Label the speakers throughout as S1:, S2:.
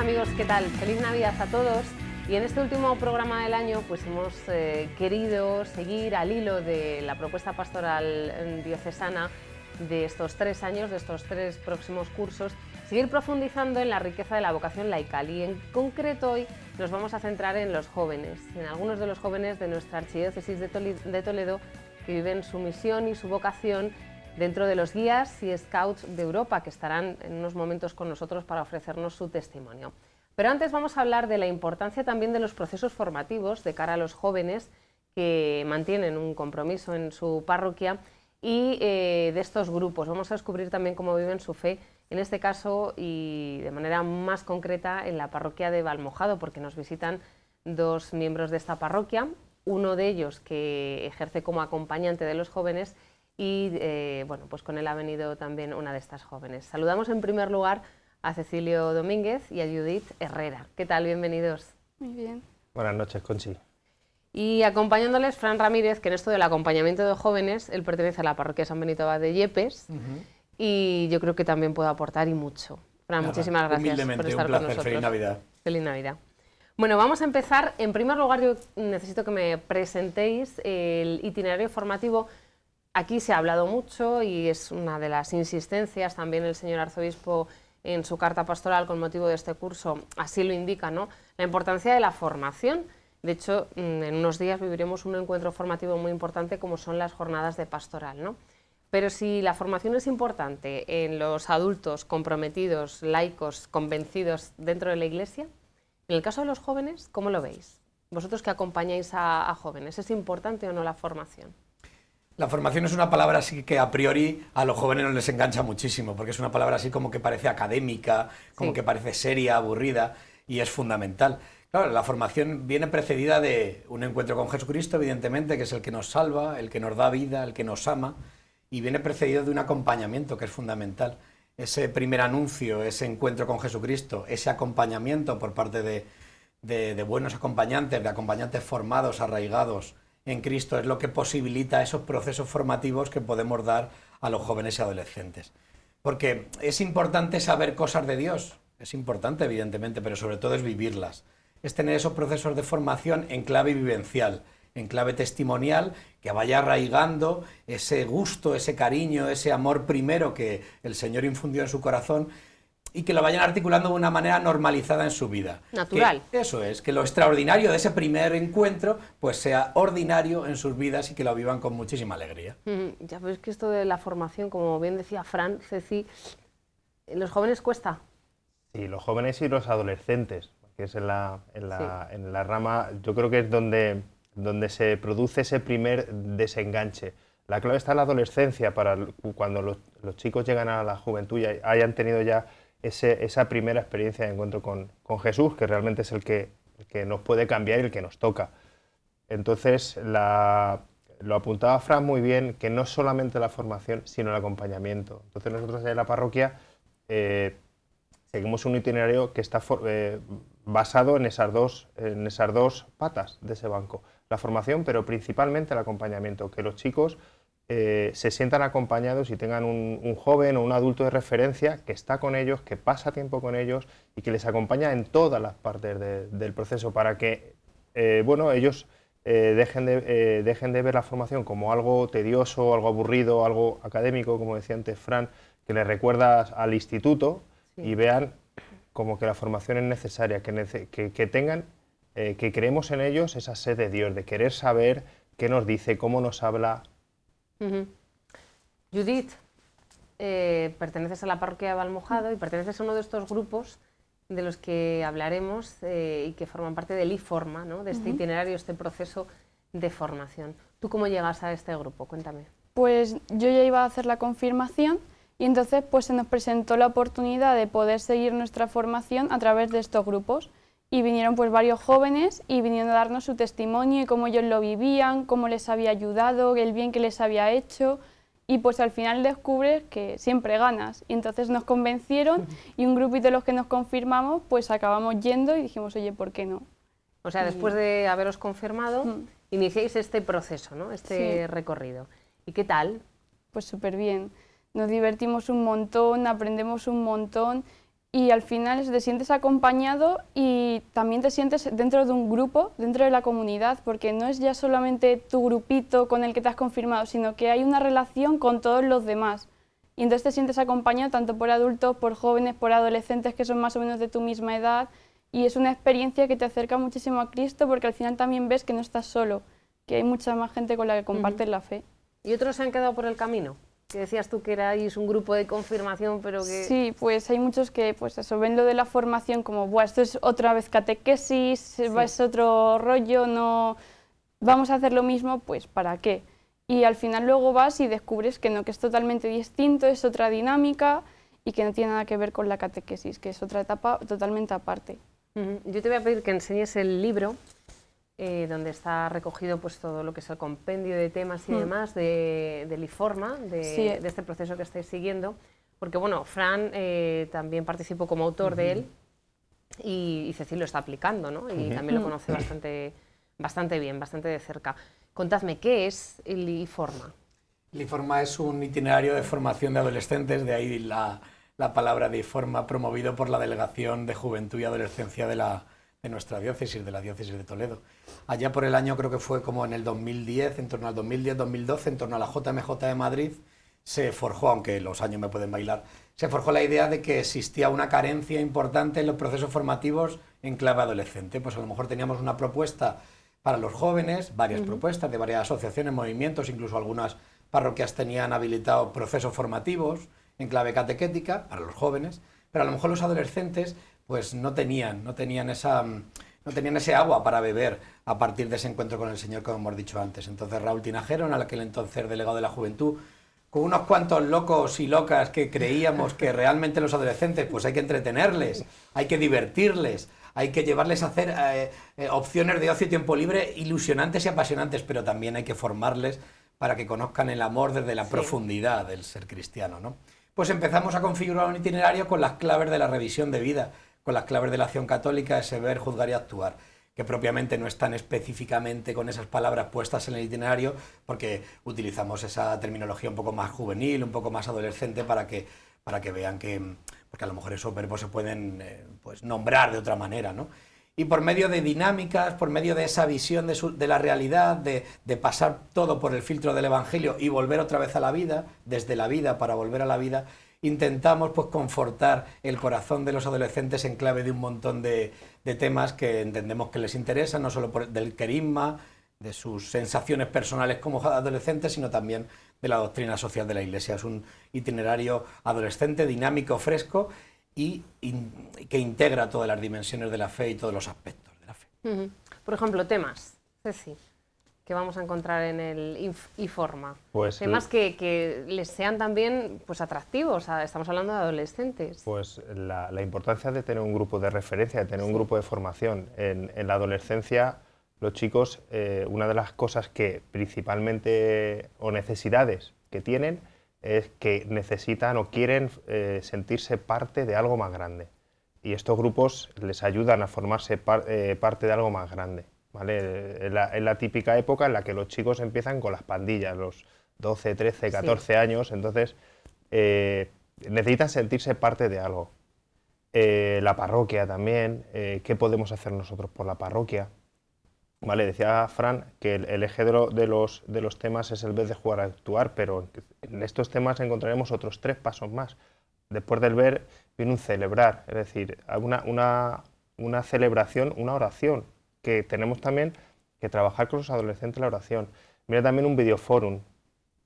S1: amigos, ¿qué tal? Feliz Navidad a todos. Y en este último programa del año pues hemos eh, querido seguir al hilo de la propuesta pastoral mm, diocesana de estos tres años, de estos tres próximos cursos, seguir profundizando en la riqueza de la vocación laical y en concreto hoy nos vamos a centrar en los jóvenes, en algunos de los jóvenes de nuestra archidiócesis de Toledo que viven su misión y su vocación dentro de los guías y scouts de Europa que estarán en unos momentos con nosotros para ofrecernos su testimonio. Pero antes vamos a hablar de la importancia también de los procesos formativos de cara a los jóvenes que mantienen un compromiso en su parroquia y eh, de estos grupos. Vamos a descubrir también cómo viven su fe, en este caso y de manera más concreta en la parroquia de Valmojado, porque nos visitan dos miembros de esta parroquia, uno de ellos que ejerce como acompañante de los jóvenes y eh, bueno, pues con él ha venido también una de estas jóvenes. Saludamos en primer lugar a Cecilio Domínguez y a Judith Herrera. ¿Qué tal? Bienvenidos.
S2: Muy bien.
S3: Buenas noches, Conchi.
S1: Y acompañándoles, Fran Ramírez, que en esto del acompañamiento de jóvenes, él pertenece a la parroquia San Benito de Yepes y yo creo que también puedo aportar y mucho. Fran, muchísimas gracias por estar con nosotros. Feliz Navidad. Feliz Navidad. Bueno, vamos a empezar. En primer lugar, yo necesito que me presentéis el itinerario formativo aquí se ha hablado mucho y es una de las insistencias, también el señor arzobispo en su carta pastoral con motivo de este curso así lo indica, ¿no? la importancia de la formación. De hecho, mm, en unos días viviremos un encuentro formativo muy importante como son las jornadas de pastoral. Pero si la formación es importante en los adultos comprometidos, laicos, convencidos dentro de la Iglesia, en el caso de los jóvenes, ¿cómo lo veis? Vosotros que acompañáis a jóvenes, ¿es importante o no la formación?
S4: La formación es una palabra así que a priori a los jóvenes no les engancha muchísimo, porque es una palabra así como que parece académica, como que parece seria, aburrida, y es fundamental. Claro, la formación viene precedida de un encuentro con Jesucristo, evidentemente, que es el que nos salva, el que nos da vida, el que nos ama, y viene precedido de un acompañamiento que es fundamental. Ese primer anuncio, ese encuentro con Jesucristo, ese acompañamiento por parte de buenos acompañantes, de acompañantes formados, arraigados, en Cristo es lo que posibilita esos procesos formativos que podemos dar a los jóvenes y adolescentes. Porque es importante saber cosas de Dios, es importante evidentemente, pero sobre todo es vivirlas, es tener esos procesos de formación en clave vivencial, en clave testimonial, que vaya arraigando ese gusto, ese cariño, ese amor primero que el Señor infundió en su corazón y que lo vayan articulando de una manera normalizada en su vida. Natural. eso es, que lo extraordinario de ese primer encuentro pues sea ordinario en sus vidas y que lo vivan con muchísima alegría.
S1: Mm, ya ves que esto de la formación, como bien decía Fran, Ceci, los jóvenes cuesta.
S3: Sí, los jóvenes y los adolescentes, que es en la, en la, en la rama, yo creo que es donde, donde se produce ese primer desenganche. La clave está en la adolescencia, para cuando los, los chicos llegan a la juventud y hayan tenido ya esa primera experiencia de encuentro con, Jesús, que realmente es el que, nos puede cambiar y el que nos toca. Entonces, lo apuntaba Fran muy bien, que no solamente la formación, sino el acompañamiento. Entonces, nosotros allá en la parroquia eh, seguimos un itinerario que está eh, basado en esas, dos, en esas dos patas de ese banco. La formación, pero principalmente el acompañamiento, que los chicos eh, se sientan acompañados y tengan un, joven o un adulto de referencia que está con ellos, que pasa tiempo con ellos y que les acompaña en todas las partes del proceso para que eh, bueno, ellos eh, dejen, de, dejen de ver la formación como algo tedioso, algo aburrido, algo académico, como decía antes Fran, que les recuerda al instituto y vean como que la formación es necesaria, que tengan, que creemos en ellos esa sed de Dios, de querer saber qué nos dice, cómo nos habla,
S1: Judith, eh, perteneces a la parroquia de Valmojado y perteneces a uno de estos grupos de los que hablaremos eh, y que forman parte del IFORMA, ¿no? de este itinerario, este proceso de formación. ¿Tú cómo llegas a este grupo? Cuéntame.
S2: Pues yo ya iba a hacer la confirmación y entonces pues se nos presentó la oportunidad de poder seguir nuestra formación a través de estos grupos y vinieron pues varios jóvenes y vinieron a darnos su testimonio y cómo ellos lo vivían, cómo les había ayudado, el bien que les había hecho y pues al final descubres que siempre ganas y entonces nos convencieron y un grupito de los que nos confirmamos pues acabamos yendo y dijimos oye, ¿por qué no?
S1: O sea, después de
S2: haberos confirmado, mm. iniciéis iniciáis este proceso, ¿no? Este recorrido. ¿Y qué tal? Pues súper bien. Nos divertimos un montón, aprendemos un montón y al final te sientes acompañado y también te sientes dentro de un grupo, dentro de la comunidad, porque no es ya solamente tu grupito con el que te has confirmado, sino que hay una relación con todos los demás. Y entonces te sientes acompañado tanto por adultos, por jóvenes, por adolescentes que son más o menos de tu misma edad. Y es una experiencia que te acerca muchísimo a Cristo porque al final también ves que no estás solo, que hay mucha más gente con la que compartes la fe.
S1: ¿Y otros se han quedado por el camino?
S2: que decías tú que erais un grupo de confirmación, pero que... Sí, pues hay muchos que, pues eso, ven lo de la formación como, bueno, esto es otra vez catequesis, es otro rollo, no... Vamos a hacer lo mismo, pues, ¿para qué? Y al final luego vas y descubres que no, que es totalmente distinto, es otra dinámica y que no tiene nada que ver con la catequesis, que es otra etapa totalmente aparte.
S1: Yo te voy a pedir que enseñes el libro eh, donde está recogido pues todo lo que es el compendio de temas y mm. demás de, de Liforma, de, este proceso que estáis siguiendo. Porque bueno, Fran eh, también participó como autor de él y, Cecil lo está aplicando, ¿no? Y también lo mm. conoce bastante, bastante bien, bastante de cerca. Contadme, ¿qué es Liforma?
S4: Liforma es un itinerario de formación de adolescentes, de ahí la, la palabra LIFORMA, forma promovido por la Delegación de Juventud y Adolescencia de la de nuestra diócesis, de la diócesis de Toledo. Allá por el año creo que fue como en el 2010, en torno al 2010-2012, en torno a la JMJ de Madrid, se forjó, aunque los años me pueden bailar, se forjó la idea de que existía una carencia importante en los procesos formativos en clave adolescente. Pues a lo mejor teníamos una propuesta para los jóvenes, varias propuestas de varias asociaciones, movimientos, incluso algunas parroquias tenían habilitado procesos formativos en clave catequética para los jóvenes, pero a lo mejor los adolescentes pues no tenían, no tenían esa mm, no tenían ese agua para beber a partir de ese encuentro con el Señor, como hemos dicho antes. Entonces Raúl Tinajero, en aquel entonces delegado de la juventud, con unos cuantos locos y locas que creíamos que realmente los adolescentes, pues hay que entretenerles, hay que divertirles, hay que llevarles a hacer eh, eh, opciones de ocio y tiempo libre ilusionantes y apasionantes, pero también hay que formarles para que conozcan el amor desde la profundidad del ser cristiano, ¿no? Pues empezamos a configurar un itinerario con las claves de la revisión de vida, con las claves de la acción católica, es ver, juzgar y actuar que propiamente no están específicamente con esas palabras puestas en el itinerario, porque utilizamos esa terminología un poco más juvenil, un poco más adolescente, para que, para que vean que, porque a lo mejor esos verbos se pueden eh, pues, nombrar de otra manera, ¿no? Y por medio de dinámicas, por medio de esa visión de, la realidad, de, pasar todo por el filtro del Evangelio y volver otra vez a la vida, desde la vida para volver a la vida, intentamos pues, confortar el corazón de los adolescentes en clave de un montón de, temas que entendemos que les interesan, no solo por, del querisma, de sus sensaciones personales como adolescentes, sino también de la doctrina social de la Iglesia. Es un itinerario adolescente, dinámico, fresco y que integra todas las dimensiones de la fe y todos los aspectos
S1: de la fe. Por ejemplo, temas. sí que vamos a encontrar en el IFORMA? Pues Temas que, les sean también pues, atractivos, estamos hablando de adolescentes.
S3: Pues la, importancia de tener un grupo de referencia, de tener un grupo de formación. En, la adolescencia, los chicos, eh, una de las cosas que principalmente, o necesidades que tienen, es que necesitan o quieren eh, sentirse parte de algo más grande. Y estos grupos les ayudan a formarse eh, parte de algo más grande. ¿vale? Es la, típica época en la que los chicos empiezan con las pandillas, los 12, 13, 14 años, entonces eh, necesitan sentirse parte de algo. Eh, la parroquia también, eh, qué podemos hacer nosotros por la parroquia. Vale, decía Fran que el, ejedro eje de, los, de los temas es el vez de jugar a actuar, pero en estos temas encontraremos otros tres pasos más. Después del ver viene un celebrar, es decir, una, una celebración, una oración, que tenemos también que trabajar con los adolescentes la oración. Mira también un videoforum,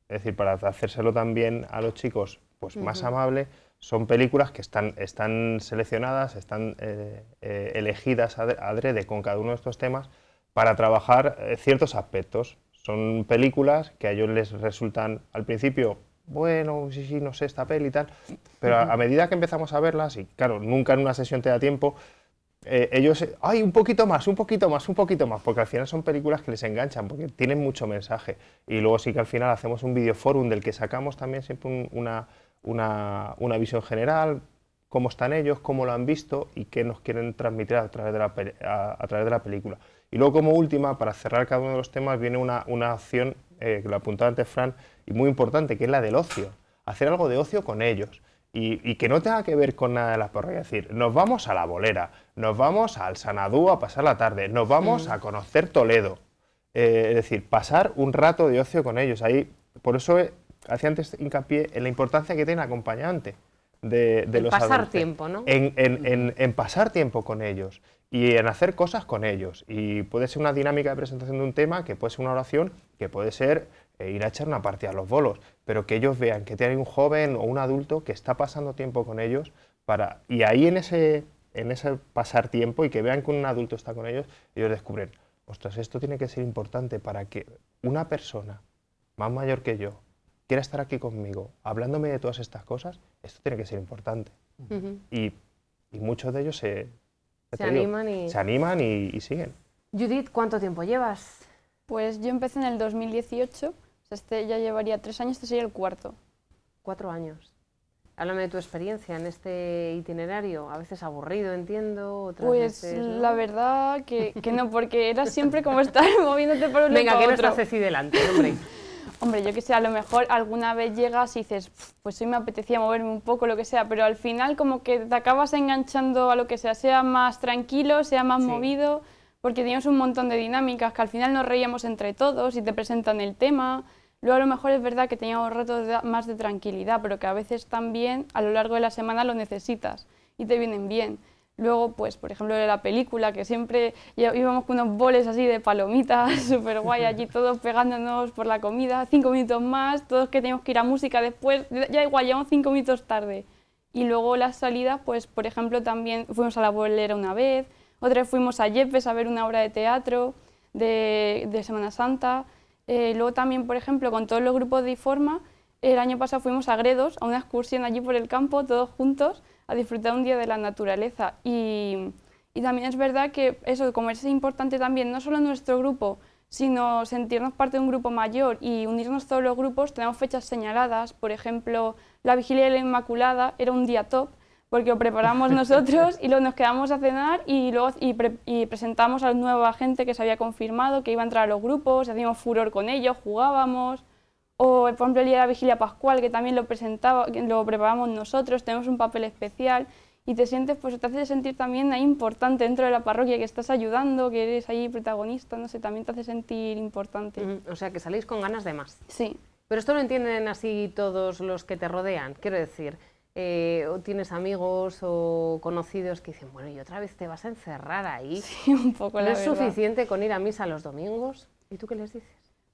S3: es decir, para hacérselo también a los chicos pues más amable, son películas que están, están seleccionadas, están eh, eh, elegidas adrede con cada uno de estos temas para trabajar eh, ciertos aspectos. Son películas que a ellos les resultan al principio, bueno, sí, sí, no sé, esta peli y tal, pero a medida que empezamos a verlas, y claro, nunca en una sesión te da tiempo, eh, ellos, hay un poquito más, un poquito más, un poquito más, porque al final son películas que les enganchan, porque tienen mucho mensaje. Y luego sí que al final hacemos un videoforum del que sacamos también siempre una, una, visión general, cómo están ellos, cómo lo han visto y qué nos quieren transmitir a través de la, película. Y luego como última, para cerrar cada uno de los temas, viene una, una acción, eh, que lo apuntaba antes Fran, y muy importante, que es la del ocio. Hacer algo de ocio con ellos y, que no tenga que ver con nada de las porras, Es decir, nos vamos a la bolera, nos vamos al Sanadú a pasar la tarde, nos vamos mm. a conocer Toledo. Eh, es decir, pasar un rato de ocio con ellos. Ahí, por eso eh, hacía antes hincapié en la importancia que tiene acompañante de, en los pasar tiempo, ¿no? Mm. en, pasar tiempo con ellos y en hacer cosas con ellos. Y puede ser una dinámica de presentación de un tema, que puede ser una oración, que puede ser e ir a echar una partida a los bolos, pero que ellos vean que tienen un joven o un adulto que está pasando tiempo con ellos para, y ahí en ese, en ese pasar tiempo y que vean que un adulto está con ellos, ellos descubren, ostras, esto tiene que ser importante para que una persona más mayor que yo quiera estar aquí conmigo hablándome de todas estas cosas, esto tiene que ser importante. y, muchos de ellos se, se animan, y... se animan y, y siguen.
S2: Judith, ¿cuánto tiempo llevas? Pues yo empecé en el 2018 este ya llevaría tres años, este sería el cuarto. Cuatro años.
S1: Háblame de tu experiencia en este itinerario, a veces aburrido,
S2: entiendo, pues, la verdad que, que, no, porque era siempre como estar moviéndote por un lado Venga, que no estás así
S1: delante, hombre.
S2: hombre, yo que sé, a lo mejor alguna vez llegas y dices, pues hoy me apetecía moverme un poco, lo que sea, pero al final como que te acabas enganchando a lo que sea, sea más tranquilo, sea más movido, porque teníamos un montón de dinámicas que al final nos reíamos entre todos y te presentan el tema Luego a lo mejor es verdad que teníamos ratos más de tranquilidad, pero que a veces también a lo largo de la semana lo necesitas y te vienen bien. Luego, pues, por ejemplo, la película, que siempre íbamos con unos boles así de palomitas, súper guay, allí todos pegándonos por la comida, cinco minutos más, todos que teníamos que ir a música después, ya igual, llevamos cinco minutos tarde. Y luego las salidas, pues, por ejemplo, también fuimos a la bolera una vez, otra vez fuimos a Yepes a ver una obra de teatro de, de Semana Santa, eh, luego también, por ejemplo, con todos los grupos de IFORMA, el año pasado fuimos a Gredos, a una excursión allí por el campo, todos juntos, a disfrutar un día de la naturaleza. Y, y también es verdad que eso, como es importante también, no solo nuestro grupo, sino sentirnos parte de un grupo mayor y unirnos todos los grupos, tenemos fechas señaladas, por ejemplo, la vigilia de la Inmaculada era un día top, porque lo preparamos nosotros y luego nos quedamos a cenar y luego y, presentamos a la nueva gente que se había confirmado que iba a entrar a los grupos, hacíamos furor con ellos, jugábamos. O, por ejemplo, el día de la vigilia pascual, que también lo, presentaba, lo preparamos nosotros, tenemos un papel especial y te sientes, pues te hace sentir también ahí importante dentro de la parroquia, que estás ayudando, que eres ahí protagonista, no sé, también te hace sentir importante. Mm, o sea, que salís con ganas de más. Sí. Pero esto lo entienden así todos los
S1: que te rodean. Quiero decir, eh, o tienes amigos o conocidos que dicen, bueno, y otra vez te vas a encerrar ahí. Sí, un poco ¿No es suficiente con ir a misa los domingos?
S2: ¿Y tú qué les dices?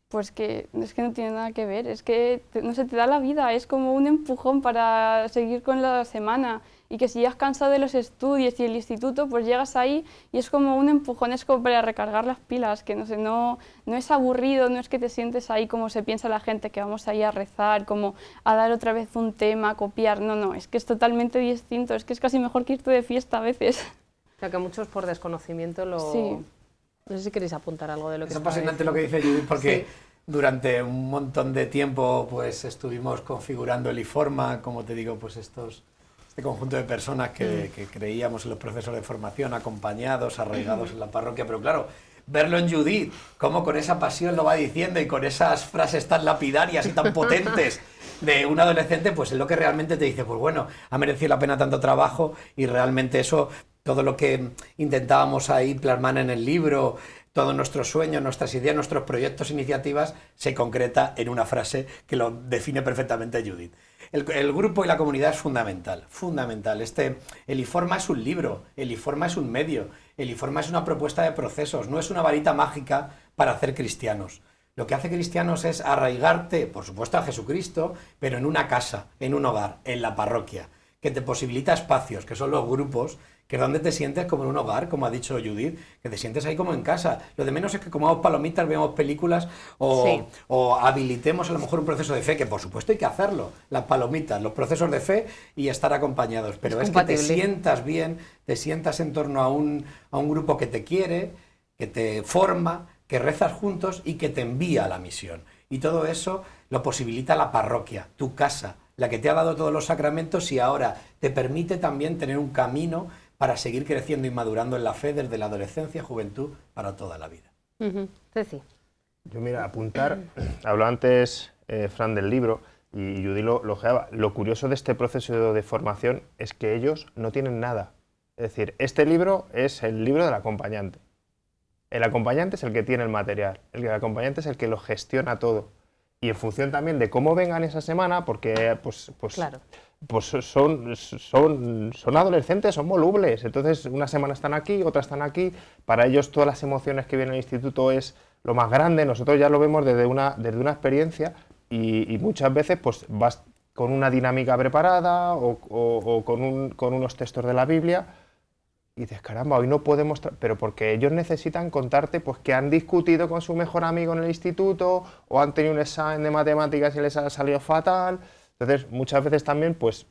S2: Pues que es que no tiene nada que ver, es que no se te da la vida, es como un empujón para seguir con la semana y que si ya has cansado de los estudios y el instituto, pues llegas ahí y es como un empujón, es como para recargar las pilas, que no sé, no, no es aburrido, no es que te sientes ahí como se piensa la gente, que vamos ahí a rezar, como a dar otra vez un tema, copiar, no, no, es que es totalmente distinto, es que es casi mejor que irte de fiesta a veces.
S1: O sea, que muchos por desconocimiento lo... Sí. No sé si queréis apuntar algo de lo que... Es apasionante lo que dice Judith, porque...
S4: durante un montón de tiempo pues estuvimos configurando el IFORMA, como te digo, pues estos este conjunto de personas mm. que, creíamos en los procesos de formación, acompañados, arraigados en la parroquia, pero claro, verlo en Judith, cómo con esa pasión lo va diciendo y con esas frases tan lapidarias y tan potentes de un adolescente, pues es lo que realmente te dice, pues bueno, ha merecido la pena tanto trabajo y realmente eso, todo lo que intentábamos ahí plasmar en el libro, todos nuestros sueños, nuestras ideas, nuestros proyectos, iniciativas, se concreta en una frase que lo define perfectamente Judith el, grupo y la comunidad es fundamental, fundamental. Este, el IFORMA es un libro, el IFORMA es un medio, el IFORMA es una propuesta de procesos, no es una varita mágica para hacer cristianos. Lo que hace cristianos es arraigarte, por supuesto, a Jesucristo, pero en una casa, en un hogar, en la parroquia, que te posibilita espacios, que son los grupos que es donde te sientes como en un hogar, como ha dicho Judith, que te sientes ahí como en casa. Lo de menos es que comamos palomitas, veamos películas o, habilitemos a lo mejor un proceso de fe, que por supuesto hay que hacerlo, las palomitas, los procesos de fe y estar acompañados. Pero es, que te sientas bien, te sientas en torno a un, a un grupo que te quiere, que te forma, que rezas juntos y que te envía a la misión. Y todo eso lo posibilita la parroquia, tu casa, la que te ha dado todos los sacramentos y ahora te permite también tener un camino para seguir creciendo y madurando en la fe desde la adolescencia, juventud, para toda la vida.
S3: Yo mira, apuntar, habló antes eh, Fran del libro y Judy lo, lo Lo curioso de este proceso de formación es que ellos no tienen nada. Es decir, este libro es el libro del acompañante. El acompañante es el que tiene el material, el acompañante es el que lo gestiona todo y en función también de cómo vengan esa semana, porque pues, pues, pues son, son, son adolescentes, son volubles, entonces una semana están aquí, otra están aquí, para ellos todas las emociones que vienen al instituto es lo más grande, nosotros ya lo vemos desde una, desde una experiencia y, muchas veces pues vas con una dinámica preparada o, o, o con, un, con unos textos de la Biblia, y dices, caramba, hoy no podemos, pero porque ellos necesitan contarte pues que han discutido con su mejor amigo en el instituto o han tenido un examen de matemáticas y les ha salido fatal. Entonces, muchas veces también pues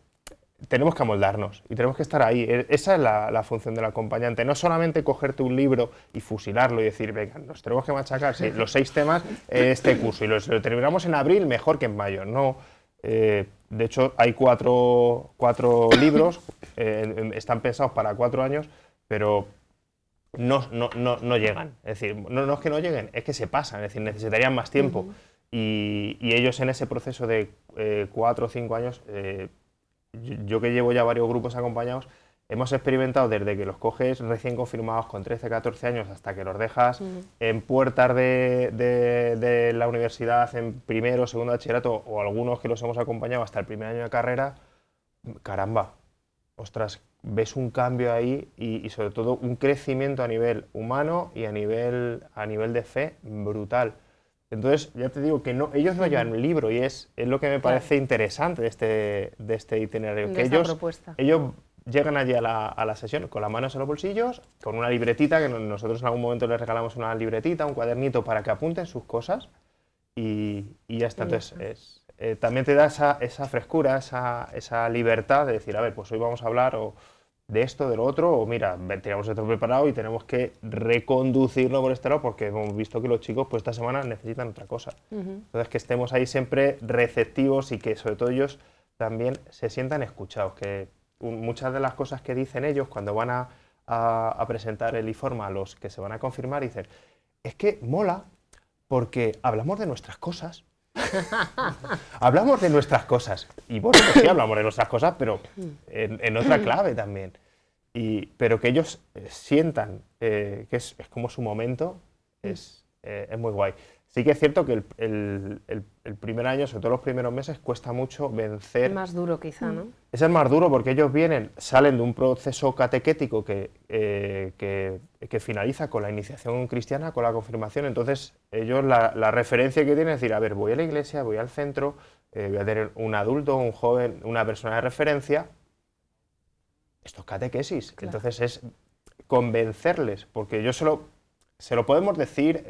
S3: tenemos que amoldarnos y tenemos que estar ahí. E-, esa es la, función del acompañante, no solamente cogerte un libro y fusilarlo y decir, venga, nos tenemos que machacar los seis temas en eh, este curso y lo, terminamos en abril mejor que en mayo. No, eh, de hecho, hay cuatro, cuatro libros, están pensados para cuatro años, pero no, no, no, no llegan. Es decir, no, no, es que no lleguen, es que se pasan, es decir, necesitarían más tiempo. y, ellos en ese proceso de eh, cuatro o cinco años, eh, yo, que llevo ya varios grupos acompañados, hemos experimentado desde que los coges recién confirmados con 13, 14 años hasta que los dejas en puertas de, de, la universidad en primero, segundo bachillerato o algunos que los hemos acompañado hasta el primer año de carrera, caramba, ostras, ves un cambio ahí y, sobre todo un crecimiento a nivel humano y a nivel, a nivel de fe brutal. Entonces, ya te digo que no, ellos no llevan un libro y es, es lo que me parece interesante de este, de este itinerario. que ellos, propuesta. ellos llegan allí a la, sesión con las manos en los bolsillos, con una libretita, que nosotros en algún momento les regalamos una libretita, un cuadernito para que apunten sus cosas y, y ya está. Entonces, es, eh, también te da esa, esa frescura, esa, libertad de decir, a ver, pues hoy vamos a hablar de esto, de lo otro, o mira, tenemos esto preparado y tenemos que reconducirlo por este lado porque hemos visto que los chicos pues esta semana necesitan otra cosa. Entonces que estemos ahí siempre receptivos y que sobre todo ellos también se sientan escuchados, que muchas de las cosas que dicen ellos cuando van a, presentar el informe a los que se van a confirmar dicen, es que mola porque hablamos de nuestras cosas, hablamos de nuestras cosas, y bueno, pues sí hablamos de nuestras cosas, pero en, otra mm. clave también. Y, pero que ellos eh, sientan eh, que es, como su momento, es, mm. eh, es muy guay. Sí que es cierto que el, primer año, sobre todo los primeros meses, cuesta mucho vencer... Es
S1: más duro quizá, ¿no?
S3: Es el más duro porque ellos vienen, salen de un proceso catequético que, eh, que, finaliza con la iniciación cristiana, con la confirmación, entonces ellos la, referencia que tienen es decir, a ver, voy a la iglesia, voy al centro, eh, voy a tener un adulto, un joven, una persona de referencia, esto es catequesis, entonces es convencerles, porque yo solo se lo podemos decir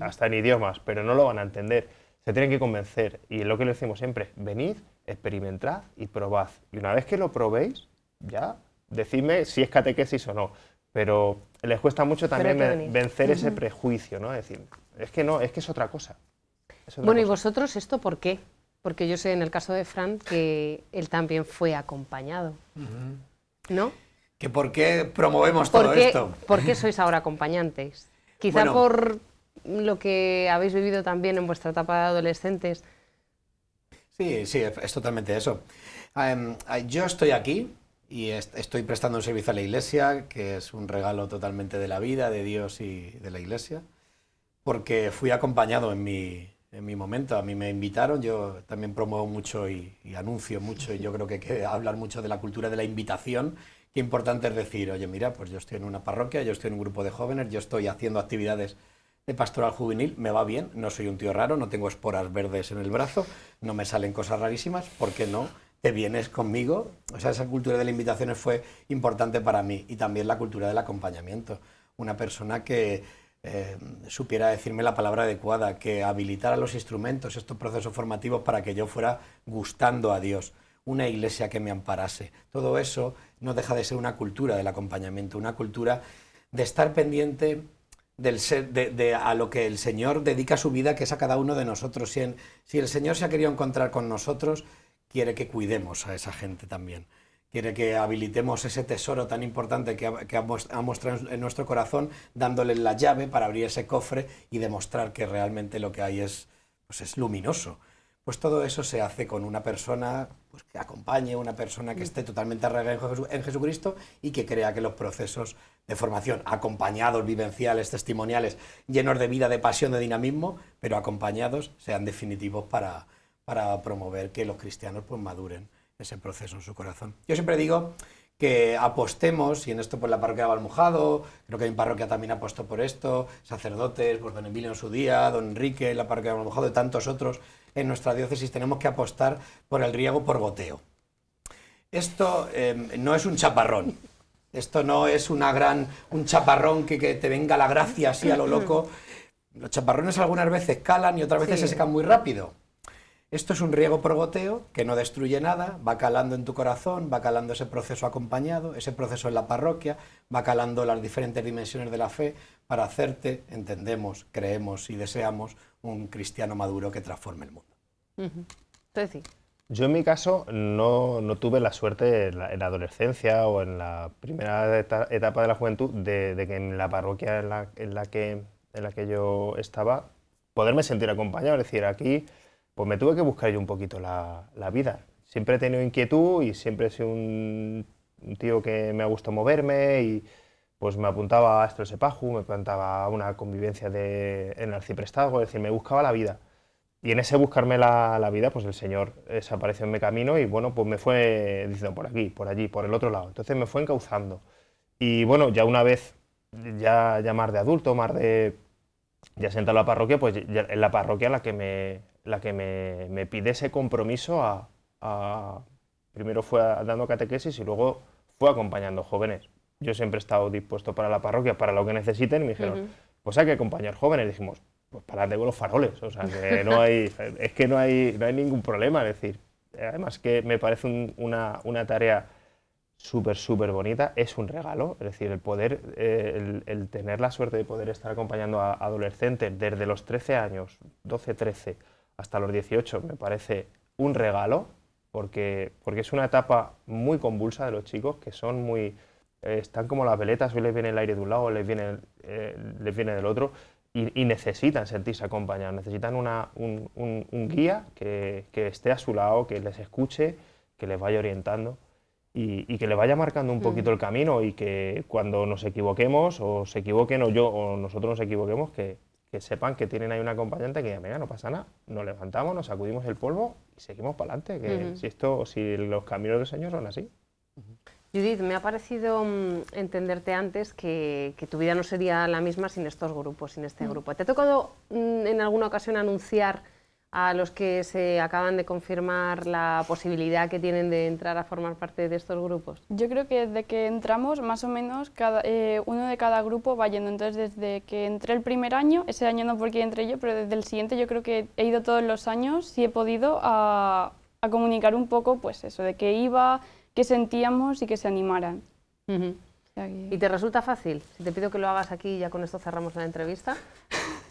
S3: hasta en idiomas, pero no lo van a entender. Se tienen que convencer. Y lo que le decimos siempre, venid, experimentad y probad. Y una vez que lo probéis, ya decidme si es catequesis o no. Pero les cuesta mucho también vencer ese prejuicio, ¿no? Es decir, es que no, es que es otra cosa. bueno,
S1: ¿y vosotros esto por qué? Porque yo sé en el caso de Fran que él también fue acompañado, ¿no?
S4: ¿Que ¿Por qué promovemos todo esto? ¿Por qué
S1: sois ahora acompañantes? Quizá por lo que habéis vivido también en vuestra etapa de adolescentes.
S4: Sí, sí, es totalmente eso. Em, yo estoy aquí y estoy prestando un servicio a la Iglesia, que es un regalo totalmente de la vida, de Dios y de la Iglesia, porque fui acompañado en mi, en mi momento. A mí me invitaron, yo también promuevo mucho y, y anuncio mucho, y yo creo que hay que hablar mucho de la cultura de la invitación importante es decir, oye, mira, pues yo estoy en una parroquia, yo estoy en un grupo de jóvenes, yo estoy haciendo actividades de pastoral juvenil, me va bien, no soy un tío raro, no tengo esporas verdes en el brazo, no me salen cosas rarísimas, ¿por qué no? Te vienes conmigo. O sea, esa cultura de las invitaciones fue importante para mí y también la cultura del acompañamiento. Una persona que eh, supiera decirme la palabra adecuada, que habilitara los instrumentos, estos procesos formativos para que yo fuera gustando a Dios una iglesia que me amparase. Todo eso no deja de ser una cultura del acompañamiento, una cultura de estar pendiente de, a lo que el Señor dedica su vida, que es a cada uno de nosotros. Si, el Señor se ha querido encontrar con nosotros, quiere que cuidemos a esa gente también. Quiere que habilitemos ese tesoro tan importante que ha, mostrado en nuestro corazón, dándole la llave para abrir ese cofre y demostrar que realmente lo que hay es, pues es luminoso pues todo eso se hace con una persona pues, que acompañe, una persona que mm. esté totalmente arraigada en Jesucristo y que crea que los procesos de formación, acompañados, vivenciales, testimoniales, llenos de vida, de pasión, de dinamismo, pero acompañados, sean definitivos para, para promover que los cristianos pues, maduren ese proceso en su corazón. Yo siempre digo que apostemos, y en esto pues la parroquia de Valmujado, creo que mi parroquia también apostó por esto, sacerdotes, pues don Emilio en su día, don Enrique, la parroquia de Valmujado y tantos otros, en nuestra diócesis tenemos que apostar por el riego por goteo. Esto em, no es un chaparrón, esto no es una gran, un chaparrón que, te venga la gracia así a lo loco. Los chaparrones algunas veces calan y otras veces se secan muy rápido. Esto es un riego por goteo que no destruye nada, va calando en tu corazón, va calando ese proceso acompañado, ese proceso en la parroquia, va calando las diferentes dimensiones de la fe para hacerte, entendemos, creemos y deseamos
S3: un cristiano maduro que transforme el
S1: mundo.
S3: Yo en mi caso no, tuve la suerte en la, adolescencia o en la primera etapa de la juventud de, que en la parroquia en la, que, en la que yo estaba poderme sentir acompañado. Es decir, aquí pues me tuve que buscar yo un poquito la, vida. Siempre he tenido inquietud y siempre he sido un, un tío que me ha gustado moverme y, pues me apuntaba a Sepaju, me apuntaba a una convivencia de, en arciprestazgo, es decir, me buscaba la vida. Y en ese buscarme la, vida, pues el Señor desapareció en mi camino y bueno, pues me fue diciendo por aquí, por allí, por el otro lado. Entonces me fue encauzando. Y bueno, ya una vez, ya, ya más de adulto, más de... ya sentado en la parroquia, pues en la parroquia la que me, la que me, pide ese compromiso a, primero fue dando catequesis y luego fue acompañando jóvenes yo siempre he estado dispuesto para la parroquia, para lo que necesiten, y me dijeron, pues hay que acompañar jóvenes. Y dijimos, pues para, con los faroles, o sea, que no hay, es que no hay, no hay ningún problema, es decir, además que me parece una, una, tarea súper, súper bonita, es un regalo, es decir, el poder, eh, el, tener la suerte de poder estar acompañando a adolescentes desde los 13 años, 12, 13, hasta los 18, me parece un regalo, porque, porque es una etapa muy convulsa de los chicos que son muy eh, están como las veletas, hoy les viene el aire de un lado, les viene, eh, les viene del otro, y, necesitan sentirse acompañados, necesitan una, un, guía que, que, esté a su lado, que les escuche, que les vaya orientando y, que les vaya marcando un mm. poquito el camino y que cuando nos equivoquemos o se equivoquen o yo o nosotros nos equivoquemos, que, que sepan que tienen ahí un acompañante que ya venga, no pasa nada, nos levantamos, nos sacudimos el polvo y seguimos para adelante, que si esto, si los caminos del Señor son así.
S1: Judith, me ha parecido mm, entenderte antes que, tu vida no sería la misma sin estos grupos, sin este mm. grupo. ¿Te ha tocado mm, en alguna ocasión anunciar a los que se acaban de confirmar la posibilidad que tienen de entrar a formar parte de estos grupos?
S2: Yo creo que desde que entramos, más o menos, eh, uno de cada grupo va yendo. Entonces, desde que entré el primer año, ese año no porque entré yo, pero desde el siguiente yo creo que he ido todos los años, y he podido, a, comunicar un poco, pues eso, de que iba que sentíamos y que se animaran. ¿Y te resulta fácil? Si te pido que lo hagas aquí y ya con esto cerramos la entrevista.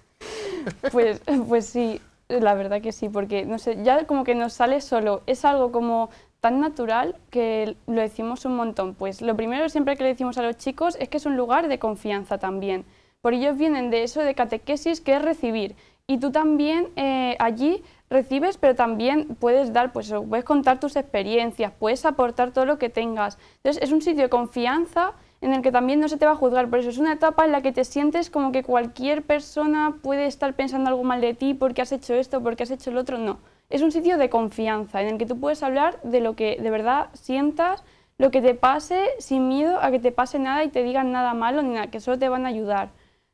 S1: pues,
S2: pues sí, la verdad que sí, porque no sé, ya como que nos sale solo. Es algo como tan natural que lo decimos un montón. Pues lo primero siempre que le decimos a los chicos es que es un lugar de confianza también. Por ellos vienen de eso de catequesis que es recibir. Y tú también eh, allí recibes, pero también puedes dar, pues puedes contar tus experiencias, puedes aportar todo lo que tengas. Entonces es un sitio de confianza en el que también no se te va a juzgar, por eso es una etapa en la que te sientes como que cualquier persona puede estar pensando algo mal de ti porque has hecho esto, porque has hecho el otro, no. Es un sitio de confianza en el que tú puedes hablar de lo que de verdad sientas, lo que te pase sin miedo a que te pase nada y te digan nada malo ni nada, que solo te van a ayudar.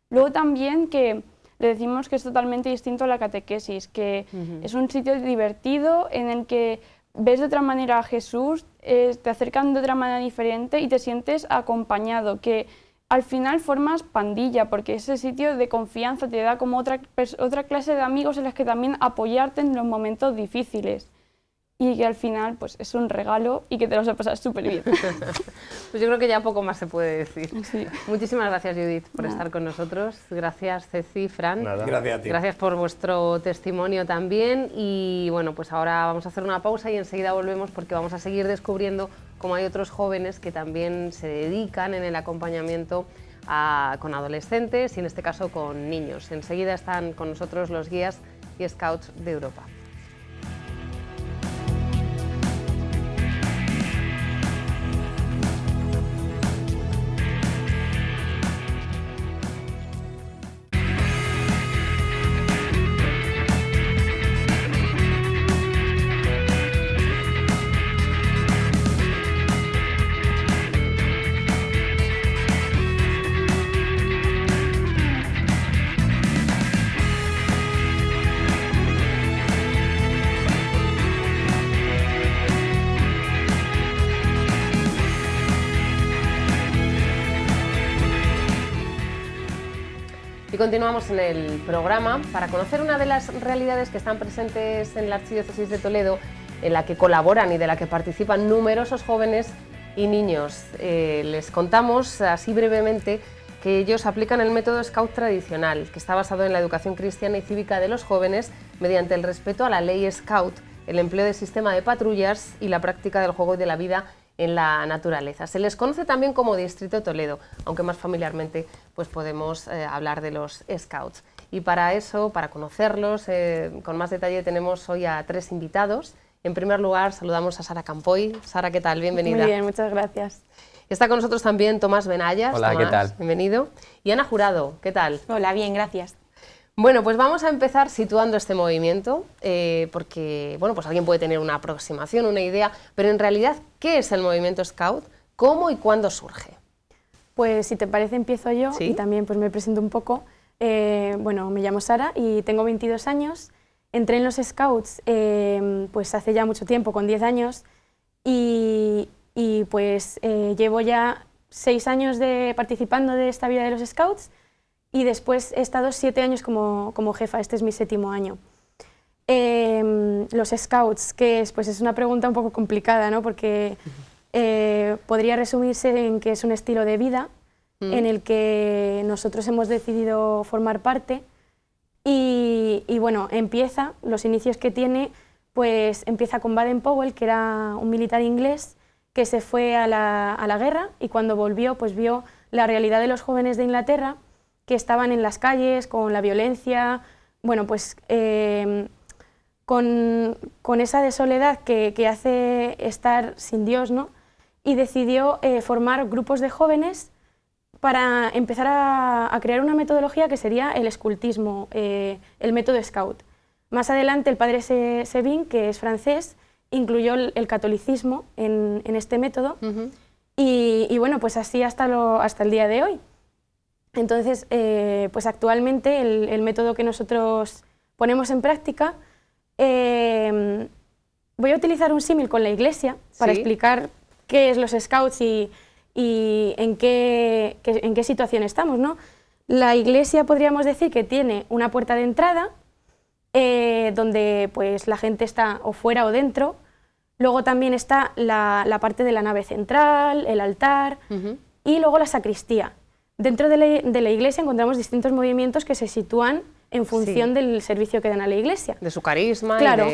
S2: Luego también que le decimos que es totalmente distinto a la catequesis, que es un sitio divertido en el que ves de otra manera a Jesús, eh, te acercan de otra manera diferente y te sientes acompañado, que al final formas pandilla, porque ese sitio de confianza te da como otra, otra clase de amigos en las que también apoyarte en los momentos difíciles y que al final pues es un regalo y que te lo vas a pasar súper bien.
S1: pues yo creo que ya poco más se puede decir. Muchísimas gracias Judith por estar con nosotros. Gracias Ceci, Fran. Gracias Gracias por vuestro testimonio también y bueno, pues ahora vamos a hacer una pausa y enseguida volvemos porque vamos a seguir descubriendo cómo hay otros jóvenes que también se dedican en el acompañamiento con adolescentes y en este caso con niños. Enseguida están con nosotros los guías y scouts de Europa. continuamos en el programa para conocer una de las realidades que están presentes en la Archidiócesis de Toledo, en la que colaboran y de la que participan numerosos jóvenes y niños. Eh, les contamos así brevemente que ellos aplican el método Scout tradicional, que está basado en la educación cristiana y cívica de los jóvenes mediante el respeto a la ley Scout, el empleo del sistema de patrullas y la práctica del juego y de la vida en la naturaleza. Se les conoce también como Distrito Toledo, aunque más familiarmente pues podemos eh, hablar de los Scouts. Y para eso, para conocerlos eh, con más detalle, tenemos hoy a tres invitados. En primer lugar, saludamos a Sara Campoy. Sara, ¿qué tal? Bienvenida. Muy bien, muchas gracias. Está con nosotros también Tomás Benayas. Hola, ¿qué tal? Bienvenido. Y Ana Jurado, ¿qué tal? Hola, bien, gracias. Bueno, pues vamos a empezar situando este movimiento, eh, porque bueno, pues alguien puede tener una aproximación, una idea, pero en realidad, ¿qué es el movimiento Scout? ¿Cómo y cuándo surge? Pues si te
S5: parece empiezo yo y también pues me presento un poco. Eh, bueno, me llamo Sara y tengo 22 años. Entré en los Scouts eh, pues hace ya mucho tiempo, con 10 años, y, pues llevo ya 6 años de, participando de esta vida de los Scouts y después he estado siete años como, como jefa, este es mi séptimo año. Em, los scouts, que es? Pues es una pregunta un poco complicada, ¿no? Porque eh, podría resumirse en que es un estilo de vida mm. en el que nosotros hemos decidido formar parte y, y, bueno, empieza, los inicios que tiene, pues empieza con Baden Powell, que era un militar inglés que se fue a la, a la guerra y cuando volvió pues vio la realidad de los jóvenes de Inglaterra que estaban en las calles con la violencia, bueno, pues eh, con, esa de soledad que, hace estar sin Dios, ¿no? Y decidió eh, formar grupos de jóvenes para empezar a, crear una metodología que sería el escultismo, eh, el método scout. Más adelante el padre Sevin que es francés, incluyó el, catolicismo en, este método y, y, bueno, pues así hasta, lo, hasta el día de hoy. Entonces, eh, pues actualmente el, método que nosotros ponemos en práctica, em, voy a utilizar un símil con la iglesia para explicar qué es los scouts y, en, qué, situación estamos. ¿no? La iglesia podríamos decir que tiene una puerta de entrada eh, donde pues, la gente está o fuera o dentro. Luego también está la, parte de la nave central, el altar y luego la sacristía Dentro de la, Iglesia encontramos distintos movimientos que se sitúan en función del servicio que dan a la Iglesia.
S1: De su carisma. Claro.